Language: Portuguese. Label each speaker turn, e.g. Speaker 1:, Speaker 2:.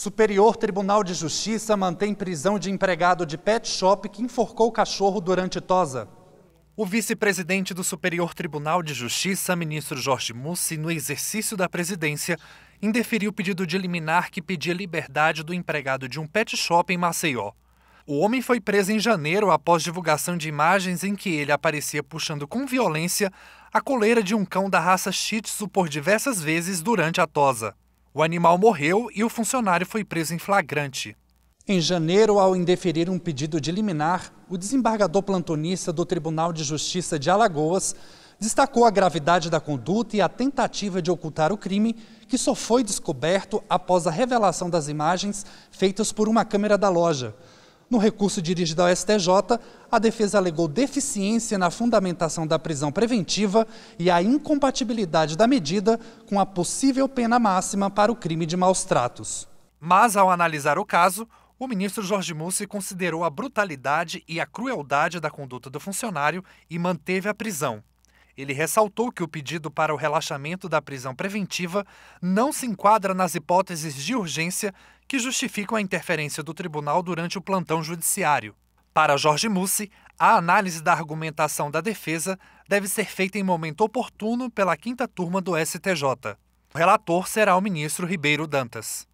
Speaker 1: Superior Tribunal de Justiça mantém prisão de empregado de pet shop que enforcou o cachorro durante tosa. O vice-presidente do Superior Tribunal de Justiça, ministro Jorge Mussi, no exercício da presidência, indeferiu o pedido de liminar que pedia liberdade do empregado de um pet shop em Maceió. O homem foi preso em janeiro após divulgação de imagens em que ele aparecia puxando com violência a coleira de um cão da raça Shih Tzu por diversas vezes durante a tosa. O animal morreu e o funcionário foi preso em flagrante. Em janeiro, ao indeferir um pedido de liminar, o desembargador plantonista do Tribunal de Justiça de Alagoas destacou a gravidade da conduta e a tentativa de ocultar o crime, que só foi descoberto após a revelação das imagens feitas por uma câmera da loja. No recurso dirigido ao STJ, a defesa alegou deficiência na fundamentação da prisão preventiva e a incompatibilidade da medida com a possível pena máxima para o crime de maus tratos. Mas, ao analisar o caso, o ministro Jorge Mussi considerou a brutalidade e a crueldade da conduta do funcionário e manteve a prisão. Ele ressaltou que o pedido para o relaxamento da prisão preventiva não se enquadra nas hipóteses de urgência que justificam a interferência do tribunal durante o plantão judiciário. Para Jorge Mussi, a análise da argumentação da defesa deve ser feita em momento oportuno pela quinta turma do STJ. O relator será o ministro Ribeiro Dantas.